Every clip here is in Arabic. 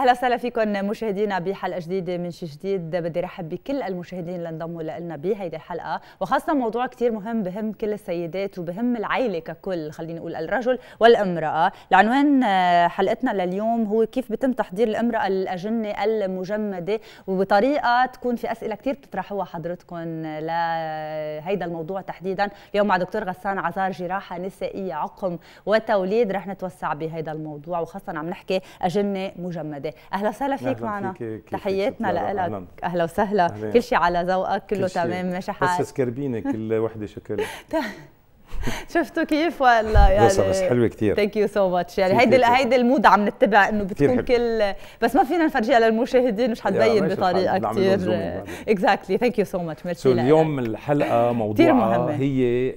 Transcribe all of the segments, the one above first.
اهلا وسهلا فيكم مشاهدينا بحلقه جديده من شي جديد بدي رحب بكل المشاهدين اللي انضموا لنا بهيدي الحلقه وخاصه موضوع كثير مهم بهم كل السيدات وبهم العائله ككل خليني اقول الرجل والامراه العنوان آه، حلقتنا لليوم هو كيف بتم تحضير الامراه الاجنه المجمده وبطريقه تكون في اسئله كثير بتطرحوها حضرتكم لهيدا الموضوع تحديدا اليوم مع دكتور غسان عزار جراحه نسائيه عقم وتوليد رح نتوسع بهيدا الموضوع وخاصه عم نحكي اجنه مجمده اهلا وسهلا فيك معنا تحياتنا لك اهلا وسهلا كل شيء على ذوقك كله كل تمام ماشي حالك بس سكربينه كل وحده شكلها شفتوا كيف ولا يعني بس بس حلوه كثير ثانك يو سو ماتش يعني هيدي هيدي المود عم نتبع انه بتكون كل بس ما فينا نفرجيها للمشاهدين مش حتبين بطريقه كثير اكزاكتلي ثانك يو سو ماتش ميرسي اليوم الحلقه موضوعها هي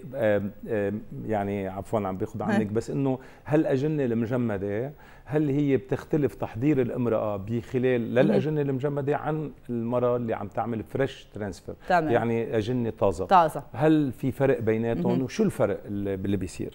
يعني عفوا عم باخذ عنك بس انه هالاجنه المجمده هل هي بتختلف تحضير الامراه بخلال للاجنه المجمده عن المراه اللي عم تعمل فريش ترانسفير يعني اجنه طازه طازه هل في فرق بيناتهم وشو الفرق اللي بيصير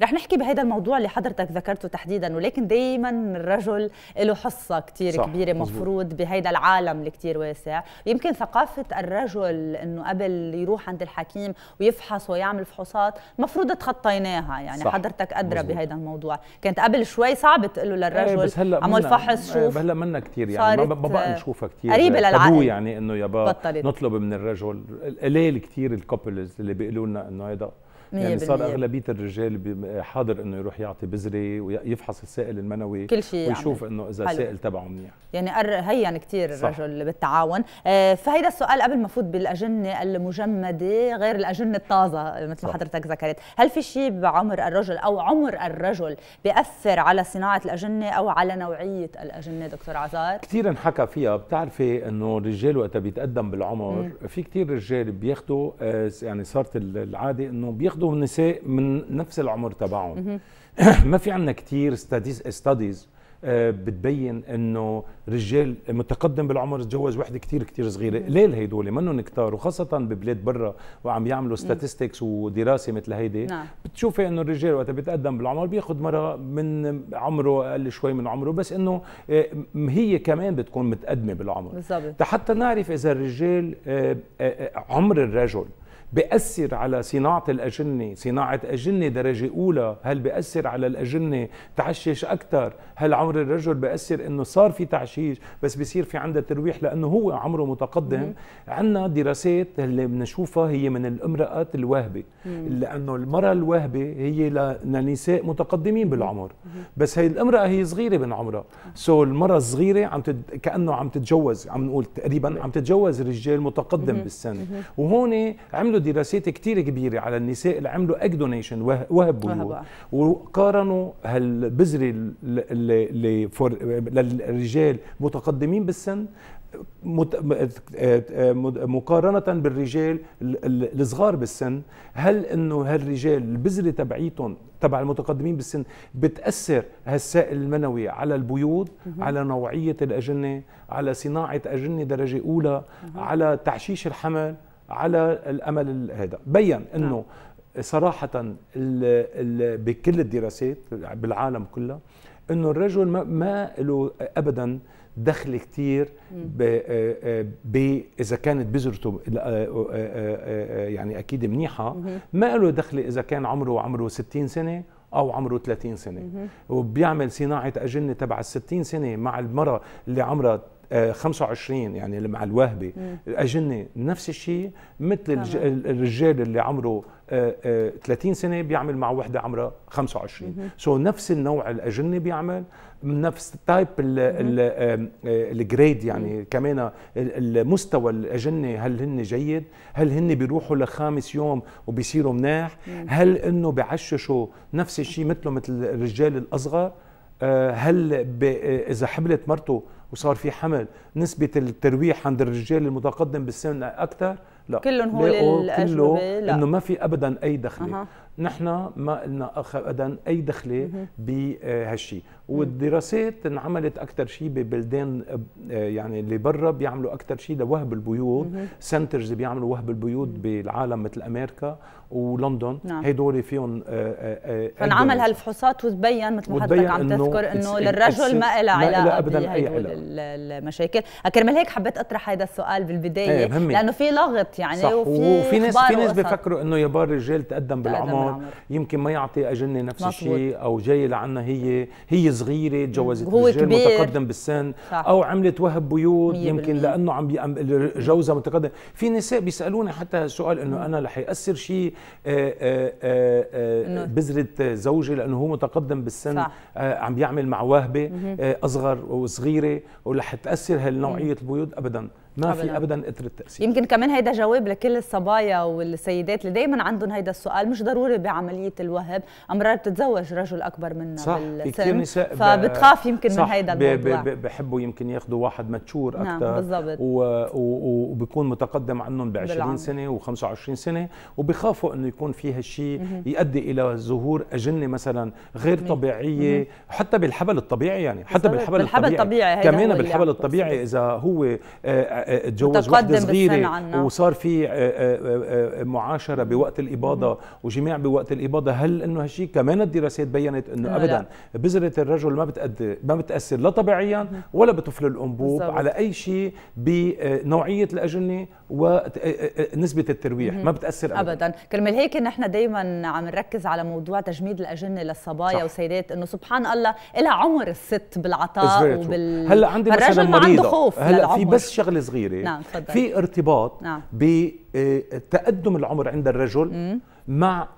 100% رح نحكي بهذا الموضوع اللي حضرتك ذكرته تحديدا ولكن دائما الرجل له حصه كثير كبيره مفروض بهذا العالم اللي كثير واسع يمكن ثقافه الرجل انه قبل يروح عند الحكيم ويفحص ويعمل فحوصات مفروض تخطيناها يعني صح. حضرتك ادرى بهذا الموضوع كانت قبل شوي صعب بتقله له إيه، للرجل بس هلا عمل فحص إيه، شوف هلا منا كثير يعني ما بقى نشوفها كثير قريبه للعقل يعني انه يابا نطلب من الرجل قليل كثير الكوبلز اللي بيقولوا لنا انه هيدا يعني صار اغلبيه الرجال حاضر انه يروح يعطي بذره ويفحص السائل المنوي كل شيء يعني. ويشوف يعني. انه اذا حلو. السائل تبعه منيح يعني هين يعني كثير الرجل بالتعاون آه، فهيدا السؤال قبل ما فوت بالاجنه المجمده غير الاجنه الطازه مثل ما حضرتك ذكرت هل في شيء بعمر الرجل او عمر الرجل بياثر على صناعه الاجنه او على نوعيه الاجنه دكتور عزار كثير انحكى فيها بتعرفي انه الرجال وقت بيتقدم بالعمر م. في كثير رجال بياخذوا آه، يعني صارت العاده انه بياخذوا برضه النساء من نفس العمر تبعهم ما في عندنا كثير ستاديز ستاديز بتبين انه رجال متقدم بالعمر تجوز وحده كثير كثير صغيره، ليه هدول منهم كتار وخاصه ببلاد برا وعم يعملوا ستاتستكس ودراسه مثل هيدي نعم. بتشوفي انه الرجال وقت بيتقدم بالعمر بياخذ مره من عمره اقل شوي من عمره بس انه آه، هي كمان بتكون متقدمه بالعمر بالزبط. حتى نعرف اذا الرجال آه، آه، عمر الرجل بأثر على صناعة الأجنة صناعة أجنة درجة أولى هل بأثر على الأجنة تعشش أكثر هل عمر الرجل بأثر أنه صار في تعشيش بس بصير في عندها ترويح لأنه هو عمره متقدم عندنا دراسات اللي بنشوفها هي من الامرأة الواهبة لأنه المرأة الواهبة هي لنساء متقدمين بالعمر بس هي الامرأة هي صغيرة من عمرها سو آه. so المرأة الصغيرة عم تد... كأنه عم تتجوز عم نقول تقريبا عم تتجوز رجال متقدم بالسن وهون عملوا عملوا دراسات كتير كبيره على النساء اللي عملوا اج دونيشن وهب بيوت وقارنوا هالبذره للرجال متقدمين بالسن آه، آه، آه، مقارنة بالرجال الصغار بالسن هل انه هالرجال البذرة تبعيتهم تبع المتقدمين بالسن بتأثر هالسائل المنوي على البيوض على نوعية الأجنة على صناعة أجنة درجة أولى على تعشيش الحمل على الامل هذا بين نعم. انه صراحه ال ال بكل الدراسات بالعالم كله انه الرجل ما له ابدا دخل كثير ب اذا كانت بذرته آه، آه، آه، يعني اكيد منيحه ما له دخل اذا كان عمره عمره 60 سنه او عمره 30 سنه وبيعمل صناعه اجنه تبع ال 60 سنه مع المراه اللي عمرها 25 آه، يعني اللي مع الوهبي الاجنه نفس الشيء مثل الرجال اللي عمره 30 آه، آه، سنه بيعمل مع وحده عمرها 25 سو so نفس النوع الاجنه بيعمل نفس تايب الجريد يعني كمان المستوى الاجنه هل هن جيد هل هن بيروحوا لخامس يوم وبيصيروا مناح هل انه بعششوا نفس الشيء مثله مثل الرجال الاصغر آه، هل آه، اذا حملت مرته وصار في حمل نسبه الترويح عند الرجال المتقدم بالسن اكثر لا كلهم هو كله انه ما في ابدا اي دخل أه. نحن ما لنا ابدا اي دخله بهالشيء آه، والدراسات انعملت اكثر شيء ببلدان آه، يعني اللي برا بيعملوا اكثر شيء لوهب البيوت سنترز بيعملوا وهب البيوت بالعالم مثل امريكا ولندن نعم. هيدول فيهم آه، فانعمل هالفحوصات وتبين مثل ما حضرتك عم تذكر انه للرجل ما لها علاقه ابدا اي المشاكل كرمال هيك حبيت اطرح هذا السؤال بالبدايه إيه، لانه في لغط يعني وفي وفي ناس في ناس بيفكروا انه يا بار الرجال تقدم بالعمر عمر يمكن ما يعطي اجنه نفس الشيء او جاي لعنا هي هي صغيره تجوزت رجال متقدم بالسن صح. او عملت وهب بيوت يمكن لانه عم جوزها متقدم في نساء بيسالوني حتى سؤال انه انا رح ياثر شيء آه، آه، آه، بذره زوجي لانه هو متقدم بالسن صح. عم بيعمل مع واهبه اصغر وصغيره ورح تاثر هالنوعيه البيوت ابدا ما أبداً. في ابدا اثر التاثير يمكن كمان هيدا جواب لكل الصبايا والسيدات اللي دائما عندهم هيدا السؤال مش ضروري بعمليه الوهب امرار بتتزوج رجل اكبر منها صح بالسن نساء فبتخاف يمكن صح من هيدا الموضوع بحبوا يمكن ياخذوا واحد ماتشور اكثر نعم بالضبط وبكون متقدم عنهم ب 20 سنه و25 سنه وبخافوا انه يكون في هالشيء يؤدي الى ظهور اجنه مثلا غير مم. طبيعيه مم. حتى بالحبل الطبيعي يعني حتى بالحبل, بالحبل الطبيعي, الطبيعي. كمان بالحبل الطبيعي اذا هو آه، تجوز وحده صغيرة وصار في آه، آه، آه، معاشرة بوقت الإباضة وجماع بوقت الإباضة هل أنه هالشيء كمان الدراسات بينت أنه أبدا بذرة الرجل ما بتأدي ما بتأثر لا طبيعيا ولا بطفل الأنبوب على أي شيء بنوعية الأجنة ونسبه آه، آه، آه، الترويح ما بتاثر ابدا, أبداً. كرمال هيك نحن دائما عم نركز على موضوع تجميد الاجنه للصبايا صح. وسيدات انه سبحان الله لها عمر الست بالعطاء وبال هلا عندي مثلا ما عنده خوف هلا في بس شغله صغيره نعم فضل. في ارتباط نعم. بتقدم العمر عند الرجل مم. مع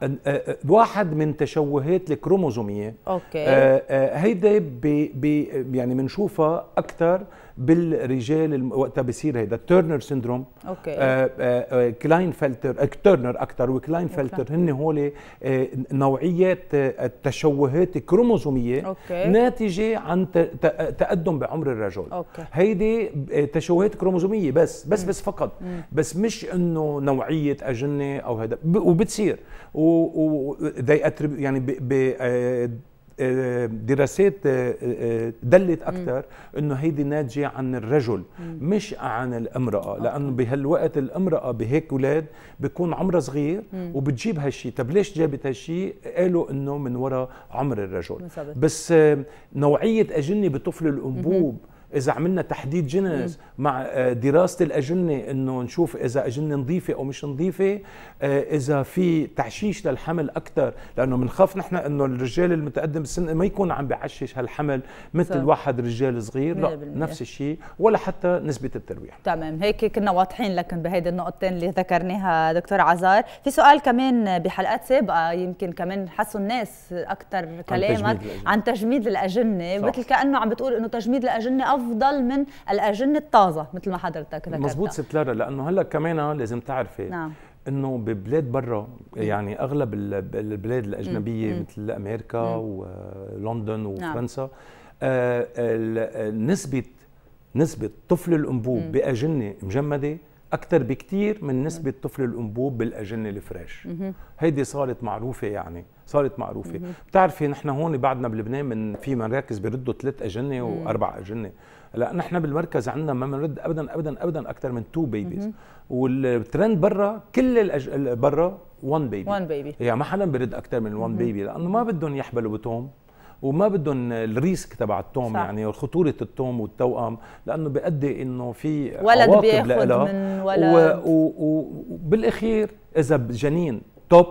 واحد من تشوهات الكروموزوميه اوكي هيدي يعني بنشوفها اكثر بالرجال وقتها بصير هيدا تيرنر سيندروم اوكي آه آه كلاين فلتر تيرنر اكثر وكلاين فلتر هن هول نوعيات آه، التشوهات كروموزوميه أوكي. ناتجه عن تقدم بعمر الرجل أوكي. هيدي آه، تشوهات كروموزوميه بس بس مم. بس فقط مم. بس مش انه نوعيه اجنه او هذا وبتصير و, و... يعني ب... ب... آه، دراسات آه، آه، دلت اكثر انه هيدي ناتجه عن الرجل مش عن الامراه لانه بهالوقت الامراه بهيك اولاد بيكون عمرها صغير وبتجيب هالشيء طب ليش جابت هالشيء قالوا انه من وراء عمر الرجل بس آه، نوعيه اجنه بطفل الانبوب اذا عملنا تحديد جنس مع آه، دراسه الاجنه انه نشوف اذا اجنه نظيفه او مش نظيفه آه، اذا في تعشيش للحمل اكثر لانه بنخاف نحن انه الرجال المتقدم بالسن ما يكون عم بيعشش هالحمل مثل واحد رجال صغير لا نفس الشيء ولا حتى نسبه الترويح تمام هيك كنا واضحين لكن بهيدي النقطتين اللي ذكرناها دكتور عزار في سؤال كمان بحلقات سابقه يمكن كمان حسوا الناس اكثر كلامك عن تجميد الأجنة. مثل كانه عم بتقول انه تجميد الاجنه افضل من الاجنه الطازه مثل ما حضرتك ذكرت مزبوط ست لارا لانه هلا كمان آه، لازم تعرفي نعم. انه ببلاد برا يعني اغلب البلاد الاجنبيه مم. مثل امريكا مم. ولندن وفرنسا نعم. نعم. آه، نسبه نسبه طفل الانبوب باجنه مجمده اكثر بكثير من نسبه طفل الانبوب بالاجنه الفريش هيدي صارت معروفه يعني صارت معروفه بتعرفي نحن هون بعدنا بلبنان من في مراكز بيردوا ثلاث اجنه واربع اجنه هلا نحن بالمركز عندنا ما بنرد ابدا ابدا ابدا اكثر من تو بيبيز والترند برا كل الأج... برا 1 بيبي 1 بيبي يعني ما حدا بيرد اكثر من 1 بيبي لانه ما بدهم يحبلوا بتوم وما بدهم الريسك تبع التوم صح. يعني خطوره التوم والتوأم لانه بيؤدي انه في ولد بياخذ من ولد وبالاخير اذا جنين توب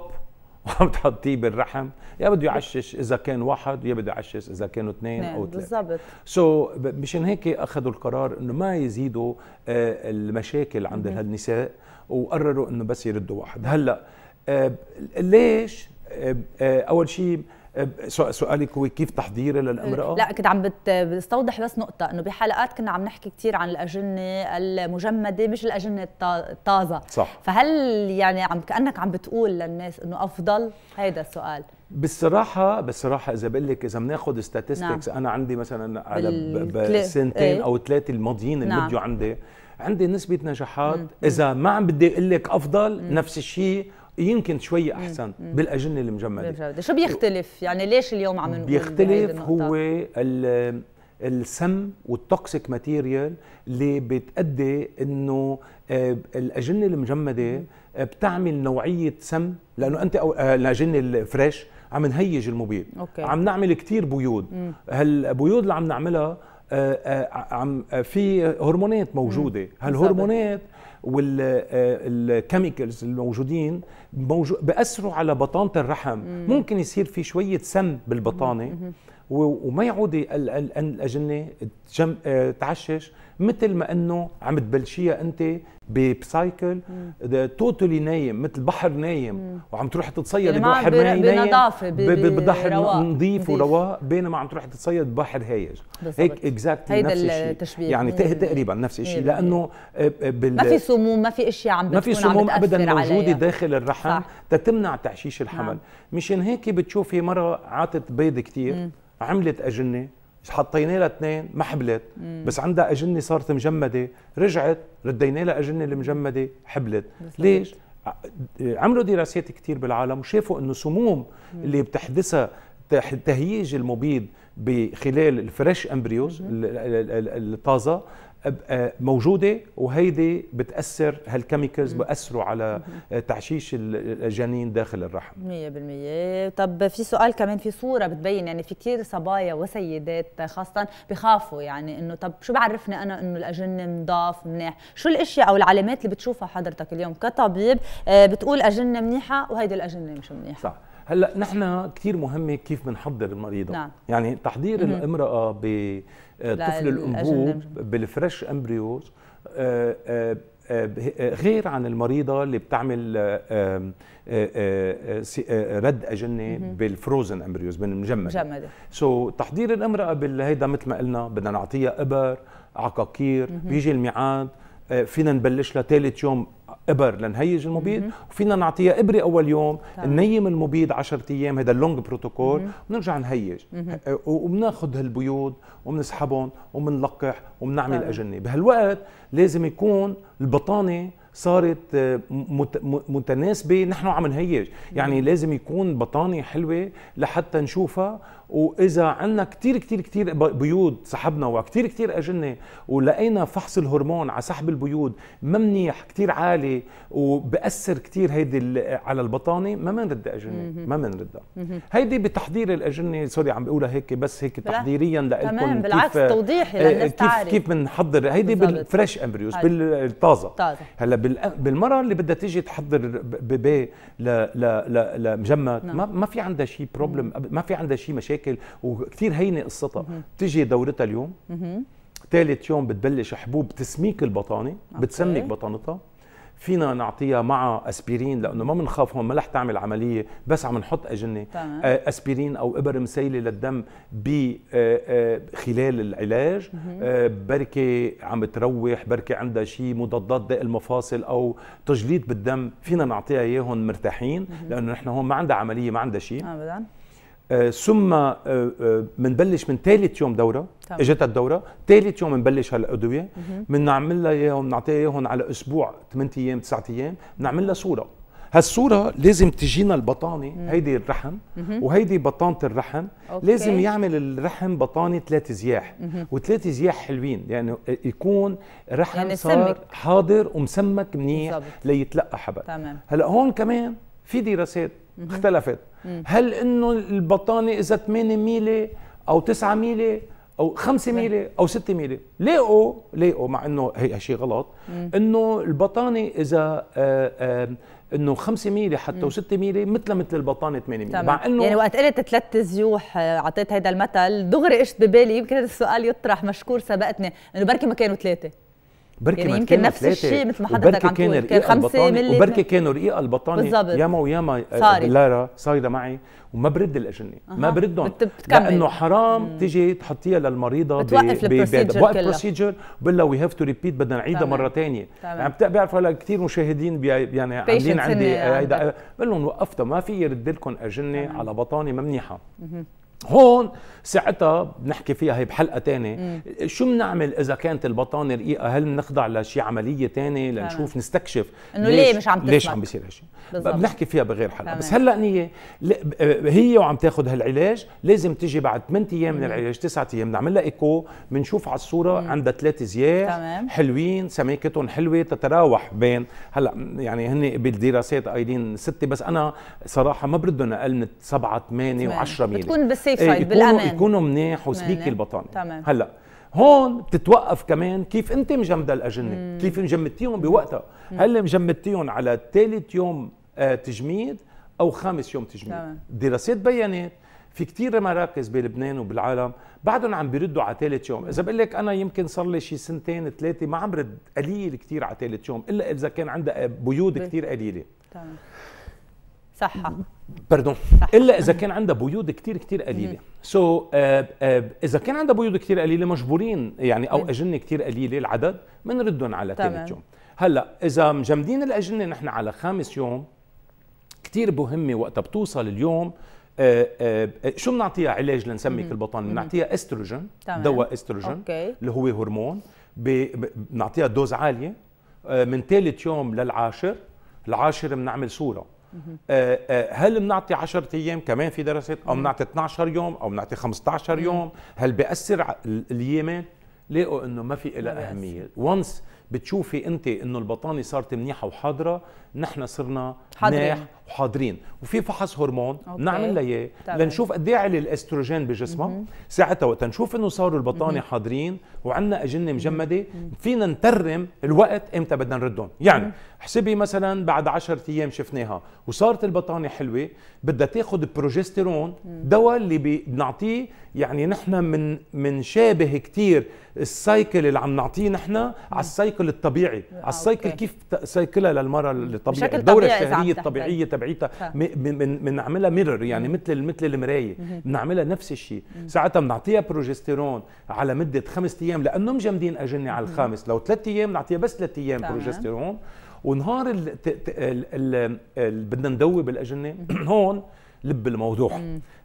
وعم تحطيه بالرحم يا بده يعشش اذا كان واحد يا بده يعشش اذا كانوا اثنين او ثلاثه بالضبط سو so, مشان هيك اخذوا القرار انه ما يزيدوا آه، المشاكل عند هالنساء وقرروا انه بس يردوا واحد هلا آه، ليش آه، اول شيء سؤالك هو كيف تحضيري للامراه؟ لا كنت عم بستوضح بس نقطة انه بحلقات كنا عم نحكي كثير عن الاجنة المجمدة مش الاجنة الطازة صح فهل يعني عم كانك عم بتقول للناس انه افضل؟ هيدا السؤال بالصراحة بالصراحة إذا بقول لك إذا بناخذ ستاتستكس نعم. أنا عندي مثلا على سنتين ايه؟ أو ثلاثة الماضيين نعم. المديو عندي عندي نسبة نجاحات مم. إذا ما عم بدي أقول لك أفضل مم. نفس الشيء يمكن شوي احسن مم. بالاجنه المجمده بالجودة. شو بيختلف يعني ليش اليوم عم نقول بيختلف هو السم والتوكسيك ماتيريال اللي بتأدي انه آه، الاجنه المجمده آه، بتعمل نوعيه سم لانه انت أو آه، الاجنه الفريش عم نهيج المبيض أوكي. عم نعمل كثير بيوض هالبيوض اللي عم نعملها آه، آه، عم آه، في هرمونات موجوده هالهرمونات والكيميكلز الموجودين موجود بأثروا على بطانه الرحم ممكن يصير في شويه سم بالبطانه وما يعود الاجنه تعشش مثل ما انه عم تبلشيها انت بسايكل توتالي نايم مثل بحر نايم وعم تروح تتصيد ببحر يعني نايم بنظافه ببحر نظيف ورواق بينما عم تروح تتصيد ببحر هايج هيك اكزاكتلي نفس الشيء يعني تقريبا نفس الشيء لانه آه، آه، بال... ما في سموم ما في اشياء عم ما في سموم ابدا موجوده داخل الرحم تتمنع تعشيش الحمل نعم. مشان هيك بتشوفي مره عاطت بيض كثير عملت اجنه حطينا لها اثنين ما حبلت بس عندها اجنه صارت مجمده رجعت ردينا لها اجنه المجمده حبلت ليش عملوا دراسات كثير بالعالم وشافوا انه سموم اللي بتحدثها تهييج المبيض بخلال الفريش امبريوز الطازه آه، موجوده وهيدي بتاثر هالكيميكلز بأثروا على آه، تعشيش الجنين داخل الرحم 100% طب في سؤال كمان في صوره بتبين يعني في كثير صبايا وسيدات خاصه بخافوا يعني انه طب شو بعرفني انا انه الاجنه نضاف منيح شو الاشياء او العلامات اللي بتشوفها حضرتك اليوم كطبيب آه، بتقول اجنه منيحه وهيدي الاجنه مش منيحه صح هلا نحن كثير مهمه كيف بنحضر المريضه نعم. يعني تحضير مم. الامراه ب آه، طفل الانبوب بالفريش امبريوز آه، آه، غير عن المريضه اللي بتعمل رد اجنه بالفروزن امبريوز المجمد سو so, تحضير الامراه بالهيدا مثل ما قلنا بدنا نعطيها ابر عقاقير بيجي الميعاد آه، فينا نبلش لها ثالث يوم ابر لنهيج المبيد مم. وفينا نعطيها ابره اول يوم طيب. ننيم المبيد 10 ايام هذا اللونج بروتوكول ونرجع نهيج آه، وبناخذ هالبيوض وبنسحبهم وبنلقح وبنعمل طيب. اجنه بهالوقت لازم يكون البطانه صارت آه، متناسبه نحن عم نهيج يعني لازم يكون بطانيه حلوه لحتى نشوفها واذا عندنا كثير كثير كثير بيوض سحبنا وكثير كثير اجنه ولقينا فحص الهرمون على سحب البيوض ما منيح كثير عالي وبأثر كثير هيدي على البطانه ما بنرد اجنه ما بنردها هيدي بتحضير الاجنه سوري عم بقولها هيك بس هيك تحضيريا لكم تمام بالعكس توضيحي آه، للناس كيف كيف بنحضر هيدي بالفريش امبريوز طيب. بالطازه هلا بالمراه اللي بدها تيجي تحضر بيبي لمجمد نعم. ما في عندها شيء بروبلم ما في عندها شيء مشاكل وكثير هينه قصتها بتيجي دورتها اليوم ثالث يوم بتبلش حبوب تسميك البطانه بتسمك بطانتها فينا نعطيها مع اسبرين لانه ما بنخاف هون ما رح تعمل عمليه بس عم نحط اجنه طبعا. آه، اسبرين او ابر مسيله للدم ب آه، آه، خلال العلاج بركه عم تروح بركه عندها شيء مضادات داء المفاصل او تجليط بالدم فينا نعطيها اياهم مرتاحين لانه نحن هون ما عندها عمليه ما عندها شيء ابدا آه، ثم بنبلش آه، آه، من ثالث يوم دوره اجتها الدوره ثالث يوم بنبلش هالادويه بنعمل لها اياهم بنعطيها اياهم على اسبوع 8 ايام 9 ايام بنعمل لها صوره هالصورة لازم تجينا البطانة هيدي الرحم وهيدي بطانة الرحم أوكي. لازم يعمل الرحم بطانة ثلاث زياح وثلاث زياح حلوين يعني يكون رحم يعني صار سمك. حاضر ومسمك منيح ليتلقى حبل تمام. هلا هون كمان في دراسات اختلفت هل انه البطانه اذا 8 ميلي او 9 ميلي او 5 ميلي او 6 ميلي لقوا لقوا مع انه هي شيء غلط انه البطانه اذا آآ آه، آآ آه، انه 5 ميلي حتى و6 ميلي مثل مثل البطانه 8 ميلي مع انه يعني وقت قلت ثلاث زيوح اعطيت آه، هذا المثل دغري اجت ببالي يمكن هذا السؤال يطرح مشكور سبقتني انه بركي ما كانوا ثلاثه بركي يعني يمكن نفس الشيء مثل ما حضرتك عم تقول كان 5 مللي وبركي كانوا رقيقة البطانة بالضبط ياما وياما لارا آه، صايدة معي وما برد الاجنه أه. ما بردهم بتكمل. لانه حرام مم. تيجي تحطيها للمريضه بتوقف البروسيجر بوقف بروسيجر بقول لها وي هاف تو ريبيت بدنا نعيدها مره ثانيه عم يعني بيعرفوا هلا كثير مشاهدين يعني عاملين عندي هيدا بقول لهم وقفتها ما في يرد لكم اجنه على بطانه ما منيحه هون ساعتها بنحكي فيها هي بحلقه ثانيه شو بنعمل اذا كانت البطانه رقيقه هل بنخضع لشي عمليه ثانيه لنشوف نستكشف انه ليه مش عم تسمك ليش عم بيصير هالشيء بنحكي فيها بغير حلقه فهمت. بس هلا نيه هي وعم تاخذ هالعلاج لازم تجي بعد 8 ايام من العلاج 9 ايام بنعمل لها ايكو بنشوف على الصوره مم. عندها ثلاث زياح حلوين سماكتهم حلوه تتراوح بين هلا يعني هن بالدراسات قايلين سته بس انا صراحه ما بردهم اقل من 7 8 و10 ميلي بتكون بس سيف سايد بالامان يكونوا مناح وسبيك البطانه تمام هلا هون بتتوقف كمان كيف انت مجمده الاجنه مم. كيف مجمدتيهم بوقتها هل مجمدتيهم على ثالث يوم آه، تجميد او خامس يوم تجميد دراسات بيانات في كثير مراكز بلبنان وبالعالم بعدهم عم بيردوا على ثالث يوم اذا بقول لك انا يمكن صار لي شي سنتين ثلاثه ما عم رد قليل كثير على ثالث يوم الا اذا كان عندها بيوض كثير قليله تمام صحه باردون الا اذا كان عندها بيوض كتير كتير قليله سو so, uh, uh, اذا كان عندها بيوض كتير قليله مجبورين يعني او اجنه كتير قليله العدد بنردهم على ثالث يوم هلا اذا مجمدين الاجنه نحن على خامس يوم كتير مهمه وقتها بتوصل اليوم آآ آه، آآ شو بنعطيها علاج لنسمي كل بطن بنعطيها استروجين دواء استروجين أوكي. اللي هو هرمون بنعطيها دوز عاليه من ثالث يوم للعاشر العاشر بنعمل صوره آه، آه، هل بنعطي 10 ايام كمان في دراسات او بنعطي 12 يوم او بنعطي 15 يوم هل بياثر اليمين لقوا انه ما في لها اهميه وانس بتشوفي انت انه البطانه صارت منيحه وحاضره نحن صرنا حاضرين. وحاضرين وفي فحص هرمون بنعمل له اياه لنشوف قد ايه علي الاستروجين بجسمها ساعتها وقت نشوف انه صاروا البطانه حاضرين وعندنا اجنه مجمده فينا نترم الوقت امتى بدنا نردهم يعني حسبي مثلا بعد 10 ايام شفناها وصارت البطانه حلوه بدها تاخذ بروجستيرون دواء اللي بنعطيه يعني نحن من منشابه كثير السايكل اللي عم نعطيه نحن على السايكل الطبيعي آه، على السايكل كيف سايكلها للمراه الطبيعي الدوره الشهريه الطبيعيه تبعيتها بنعملها ميرور يعني مثل مثل المرايه بنعملها نفس الشيء ساعتها بنعطيها بروجستيرون على مده خمس ايام لانه مجمدين اجنه على الخامس لو ثلاث ايام بنعطيها بس ثلاث ايام بروجستيرون ونهار بدنا ندوب الاجنه هون لب الموضوع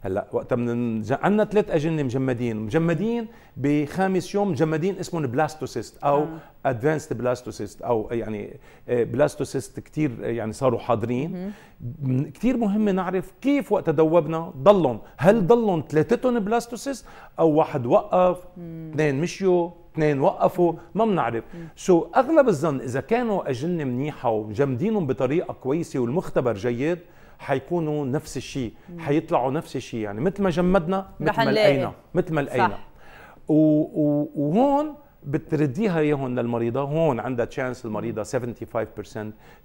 هلا وقت من عندنا ثلاث اجنه مجمدين مجمدين بخامس يوم مجمدين اسمهم بلاستوسيست او ادفانسد آه. بلاستوسيست او يعني بلاستوسيست آه، كثير آه، يعني صاروا حاضرين كثير مهم نعرف كيف وقت دوبنا ضلهم هل ضلهم ثلاثتهم بلاستوسيست او واحد وقف اثنين مشيوا اثنين وقفوا ما بنعرف شو اغلب الظن اذا كانوا اجنه منيحه ومجمدينهم بطريقه كويسه والمختبر جيد حيكونوا نفس الشيء حيطلعوا نفس الشيء يعني مثل ما جمدنا مثل ما لقينا مثل ما لقينا وهون بترديها اياهم للمريضه هون عندها تشانس المريضه 75%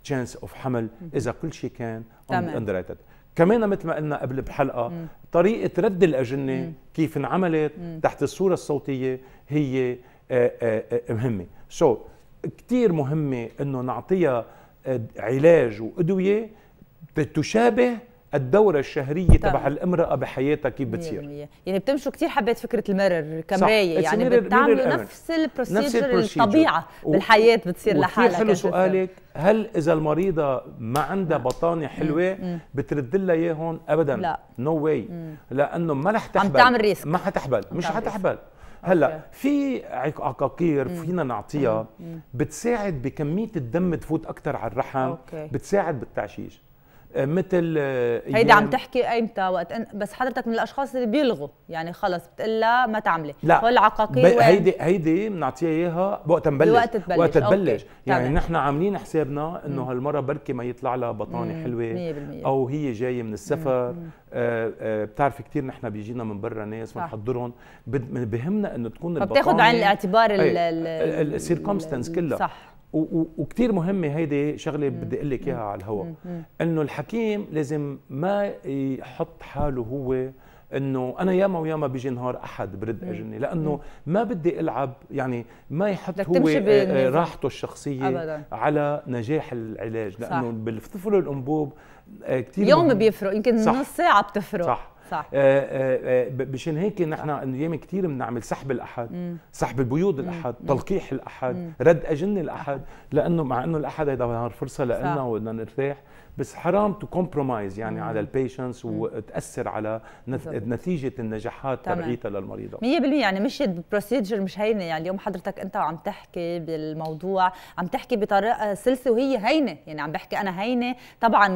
تشانس اوف حمل اذا كل شيء كان اندريتد كمان مثل ما قلنا قبل بحلقه طريقه رد الاجنه كيف انعملت تحت الصوره الصوتيه هي آه، آه، آه، مهمه سو so, كثير مهمه انه نعطيها علاج وادويه تشابه الدورة الشهرية تبع الامرأة بحياتها كيف بتصير يعني بتمشوا كثير حبيت فكرة المرر كمراية يعني بتعملوا نفس البروسيجر الطبيعة و... بالحياة بتصير لحالها حلو سؤالك هل إذا المريضة ما عندها بطانة حلوة بترد لها إياهم أبدا لا نو no واي لأنه ما رح تحبل عم تعمل ريسك ما حتحبل مش حتحبل هلا في عقاقير فينا نعطيها بتساعد بكميه الدم تفوت اكثر على الرحم أوكي. بتساعد بالتعشيش آه، مثل آه، هيدا عم تحكي ايمتى وقت إن بس حضرتك من الاشخاص اللي بيلغوا يعني خلص بتقلا ما تعملي لا هول العقاقير هيدي هيدي بنعطيها اياها وقت نبلش وقت تبلش وقت تبلش يعني نحن عاملين حسابنا انه هالمره بركي ما يطلع لها بطانه حلوه 100% او هي جايه من السفر آه، بتعرفي كثير نحن بيجينا من برا ناس بنحضرهم بهمنا انه تكون البطانه بتاخذ بعين الاعتبار إيه، السيركمستنس كلها صح وكثير مهمه هيدي شغله بدي اقول لك اياها على الهواء انه الحكيم لازم ما يحط حاله هو انه انا ياما وياما بيجي نهار احد برد اجني لانه ما بدي العب يعني ما يحط هو آه، آه، راحته الشخصيه أبداً. على نجاح العلاج لانه بالطفل الانبوب آه، كثير يوم بيفرق يمكن نص ساعه بتفرق صح صح مشان آه، آه، آه، هيك نحن ايام كثير بنعمل سحب الاحد مم. سحب البيوض الاحد مم. تلقيح الاحد مم. رد اجن الاحد لانه مع انه الاحد هيدا نهار فرصه لنا وبدنا نرتاح بس حرام تو كومبرومايز يعني مم. على البيشنس وتاثر على نتيجه النجاحات تبعيتها للمريضه 100% يعني مش بروسيدجر مش هينه يعني اليوم حضرتك انت وعم تحكي بالموضوع عم تحكي بطريقه سلسه وهي هينه يعني عم بحكي انا هينه طبعا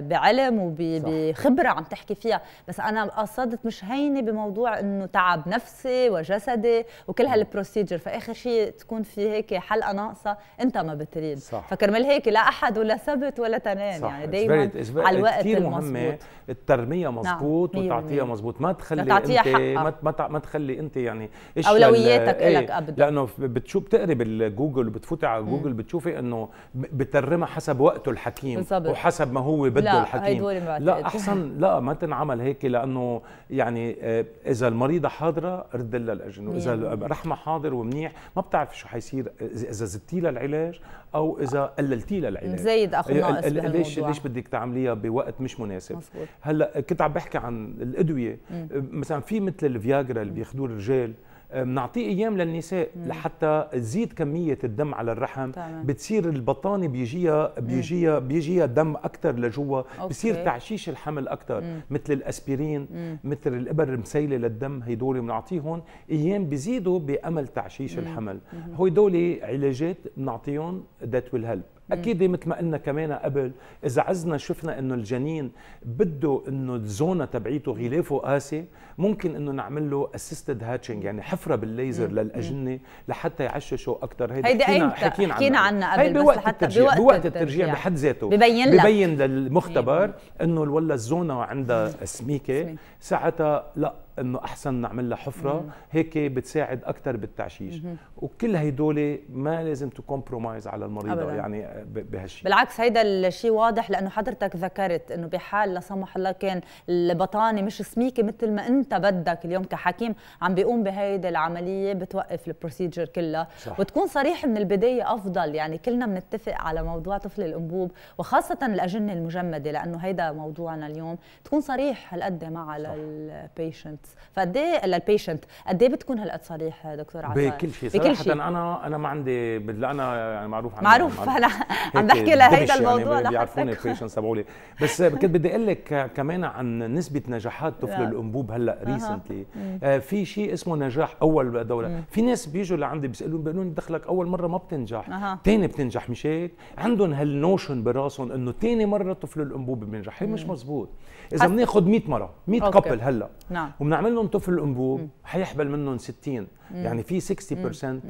بعلم وبخبره عم تحكي فيها بس انا قصدت مش هينه بموضوع انه تعب نفسي وجسدي وكل هالبروسيجر فاخر شيء تكون في هيك حلقه ناقصه انت ما بتريد صح. فكرمال هيك لا احد ولا سبت ولا تنين صح. يعني دائما على الوقت كثير مهمه نعم، الترميه مضبوط نعم. وتعطيها مضبوط ما تخلي انت حقها. ما ما تخلي انت يعني اولوياتك إيه. لك ابدا لانه بتشوف بتقري بالجوجل وبتفوتي على جوجل بتشوفي انه بترمى حسب وقته الحكيم بالزبط. وحسب ما هو بده لا الحكيم لا احسن لا ما تنعمل هيك هيك لانه يعني آه، اذا المريضه حاضره رد لها الاجن واذا رحمه حاضر ومنيح ما بتعرف شو حيصير اذا زدتي لها العلاج او اذا قللتي لها العلاج زايد اخو آه، ناقص ليش ليش بدك تعمليها بوقت مش مناسب مزبوط. هلا كنت عم بحكي عن الادويه مم. آه، مثلا في مثل الفياجرا اللي بياخذوه الرجال آه، بنعطيه ايام للنساء مم. لحتى تزيد كميه الدم على الرحم طبعا. بتصير البطانه بيجيها بيجيها بيجيها دم اكثر لجوا بصير تعشيش الحمل اكثر مثل الاسبرين مم. مثل الابر المسيله للدم هيدول بنعطيهم ايام بيزيدوا بامل تعشيش مم. الحمل هدول علاجات بنعطيهم ذات ويل هيلب اكيد مثل ما قلنا كمان قبل اذا عزنا شفنا انه الجنين بده انه الزونه تبعيته غلافه قاسي ممكن انه نعمل له اسيستد هاتشنج يعني حفره بالليزر للاجنه لحتى يعششوا اكثر هيدي هيدي حكينا حكينا, حكينا عنها قبل بس بوقت الترجيع. بوقت, بوقت الترجيع يعني. بحد ذاته ببين لك. ببين للمختبر انه ولا الزونه عندها سميكه ساعتها لا انه احسن نعمل لها حفره هيك بتساعد اكثر بالتعشيش وكل هدول ما لازم تكمبرومايز على المريضه أبداً. يعني بهالشيء بالعكس هيدا الشيء واضح لانه حضرتك ذكرت انه بحال لا سمح الله كان البطانه مش سميكه مثل ما انت بدك اليوم كحكيم عم بيقوم بهيدي العمليه بتوقف البروسيجر كلها صح. وتكون صريح من البدايه افضل يعني كلنا بنتفق على موضوع طفل الانبوب وخاصه الاجنه المجمده لانه هيدا موضوعنا اليوم تكون صريح هالقد مع البيشنت فقد ايه للبيشنت قد ايه بتكون هالقد صريح دكتور عطاء بكل شيء بكل شيء انا انا ما عندي بدل انا يعني معروف عن معروف انا عم بحكي لهيدا يعني الموضوع يعني بيعرفوني البيشنت تبعولي بس كنت بدي اقول لك كمان عن نسبه نجاحات طفل الانبوب هلا ريسنتلي آه، في شيء اسمه نجاح اول دوره في ناس بيجوا لعندي بيسالوا بيقولوا لي دخلك اول مره ما بتنجح ثاني بتنجح مش هيك عندهم هالنوشن براسهم انه ثاني مره طفل الانبوب بينجح هي مش مزبوط اذا بناخذ 100 مره 100 كابل هلا نعم وبنعمل لهم طفل انبوب حيحبل منهم 60 يعني في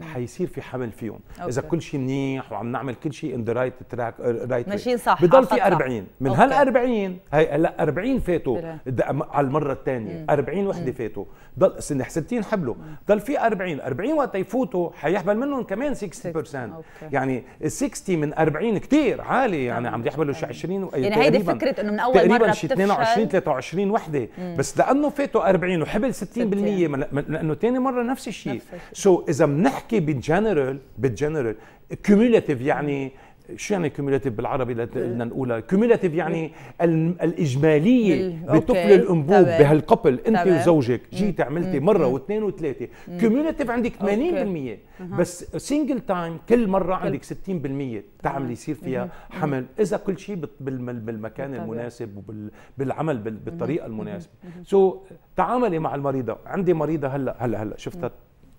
60% حيصير في حمل فيهم أوكي. اذا كل شيء منيح وعم نعمل كل شيء ان ذا رايت تراك رايت ماشيين صح بضل في 40 من هال 40 هي هلا 40 فاتوا على المره الثانيه 40 وحده فاتوا ضل سنه 60 حبلوا ضل في 40 40 وقت يفوتوا حيحمل منهم كمان 60% يعني 60 من 40 كثير عالي يعني نعم. عم يحملوا شي 20 يعني هيدي فكره انه من اول تقريبا مره شي 22 23 وحده بس لانه فاتوا 40 وحبل 60% لانه ثاني مره نفس الشيء الحكي سو so, اذا بنحكي بالجنرال بالجنرال كوميوليتيف يعني شو يعني كوميوليتيف بالعربي بدنا نقولها كوميوليتيف يعني الاجماليه بطفل الانبوب بهالقبل انت وزوجك جيت عملتي مره واثنين وثلاثه كوميوليتيف عندك 80% بس سنجل تايم كل مره عندك 60% تعمل يصير فيها حمل اذا كل شيء بالمكان المناسب وبالعمل بالطريقه المناسبه سو so تعاملي مع المريضه عندي مريضه هلا هلا هلا شفتها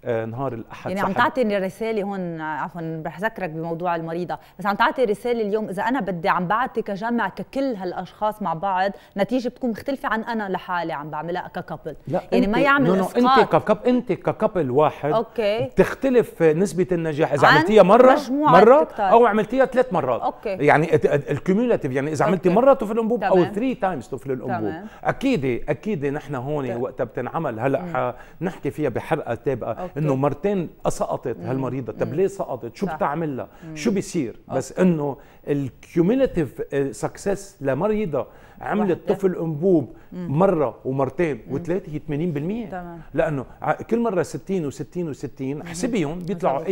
آه، نهار الاحد يعني عم تعطي رساله هون عفوا رح ذكرك بموضوع المريضه بس عم تعطي رساله اليوم اذا انا بدي عم بعطي كجمع ككل هالاشخاص مع بعض نتيجه بتكون مختلفه عن انا لحالي عم بعملها ككبل لا يعني ما يعمل نو نو انت ككب انت ككبل واحد اوكي تختلف نسبه النجاح اذا عملتيها مره مره تكتار. او عملتيها ثلاث مرات أوكي. يعني الكيومولاتيف يعني اذا عملتي مره طفل انبوب او ثري تايمز طفل الانبوب اكيد اكيد نحن هون وقتها بتنعمل هلا نحكي فيها بحلقه سابقه انه مرتين سقطت هالمريضه طب ليه سقطت شو بتعمل لها شو بيصير بس انه الكيوميلاتيف آه، سكسس لمريضه عملت طفل انبوب مره ومرتين وثلاثه هي 80% تمام. لانه كل مره 60 و60 و60 احسبيهم بيطلعوا 80% 80%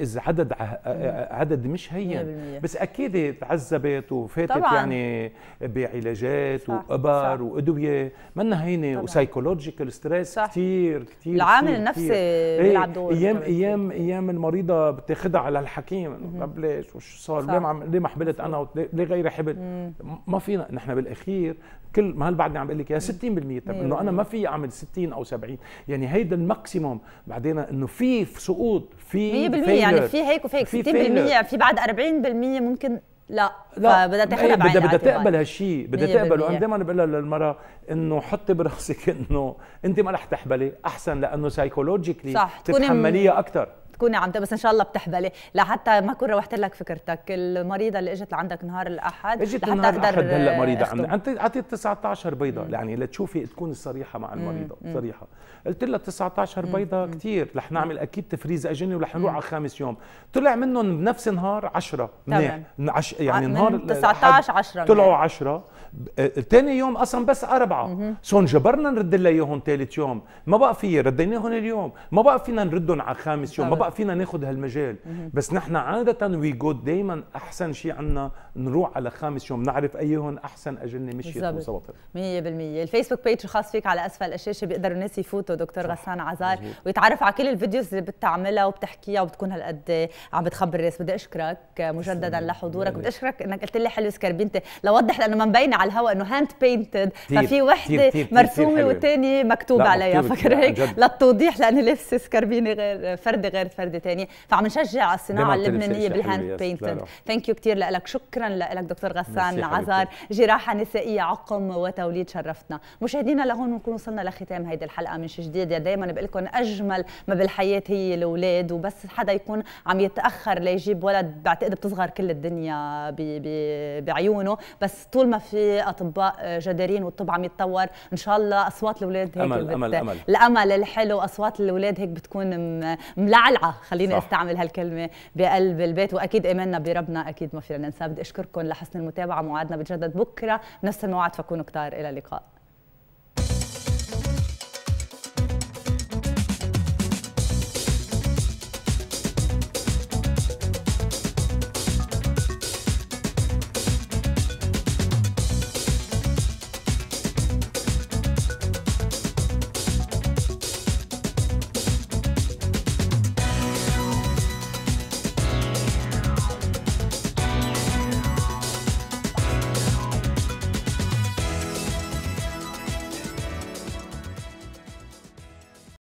از عدد آه، آه، عدد مش هين بس اكيد تعذبت وفاتت طبعاً. يعني بعلاجات وابر وادويه منها هينه وسايكولوجيكال ستريس كثير كثير العامل النفسي بيلعب إيه، دور ايام ايام ايام المريضه بتاخذها على الحكيم طب ليش وش صار ليه ما حبلت انا ليه غيري حبل ما فينا نحن بالاخير كل ما هل بعدني عم بقول لك يا 60% طب انه انا ما في اعمل 60 او 70 يعني هيدا الماكسيموم بعدين انه في سقوط في 100% يعني في هيك وفيك 60% في بعد 40% ممكن لا لا إيه، بدها تحلب بدها بدها تقبل هالشيء بدها تقبله انا دائما بقول للمراه انه حطي براسك انه انت ما رح تحبلي احسن لانه سايكولوجيكلي تتحمليها اكثر تكوني عم بس ان شاء الله بتحبلي لحتى ما اكون روحت لك فكرتك المريضه اللي اجت لعندك نهار الاحد اجت لحتى نهار الاحد هلا مريضه عندي انت اعطيت 19 بيضه يعني لتشوفي تكوني صريحه مع المريضه صريحه قلت لها 19 بيضه كثير رح نعمل اكيد تفريز اجنه ورح نروح على خامس يوم طلع منهم بنفس نهار 10 منيح عش يعني آه، نهار 19 10 طلعوا 10 ثاني يوم اصلا بس اربعه سون جبرنا نرد اياهم ثالث يوم ما بقى في رديناهم اليوم ما بقى فينا نردهم على خامس يوم ما بقى فينا ناخذ هالمجال بس نحن عاده وي جو دائما احسن شيء عندنا نروح على خامس يوم نعرف ايهم احسن اجنه مشيت مية 100% الفيسبوك بيج الخاص فيك على اسفل الشاشه بيقدروا الناس يفوتوا دكتور غسان عزار ويتعرفوا على كل الفيديوز اللي بتعملها وبتحكيها وبتكون هالقد عم بتخبر الناس بدي اشكرك مجددا لحضورك بدي اشكرك انك قلت لي حلو سكربينتي لوضح لانه ما مبينه على الهواء انه هاند بينتد ففي وحده مرسومه والثانيه مكتوب عليها فكر هيك للتوضيح لانه لابسه سكربينه غير فرده غير فرده ثانيه فعم نشجع الصناعه اللبنانيه بالهاند بينتد ثانك يو كثير لك شكرا لك دكتور غسان عزار جراحه نسائيه عقم وتوليد شرفتنا مشاهدينا لهون بنكون وصلنا لختام هيدي الحلقه من شي جديد دائما بقول لكم اجمل ما بالحياه هي الاولاد وبس حدا يكون عم يتاخر ليجيب ولد بعتقد بتصغر كل الدنيا بعيونه بس طول ما في اطباء جدارين والطب عم يتطور ان شاء الله اصوات الاولاد هيك أمل بت... أمل أمل. الامل الحلو اصوات الاولاد هيك بتكون ملعلعه خليني صح. استعمل هالكلمه بقلب البيت واكيد ايماننا بربنا اكيد ما فينا ننسى بدي اشكركم لحسن المتابعه موعدنا بتجدد بكره نفس الموعد فكونوا كتار الى اللقاء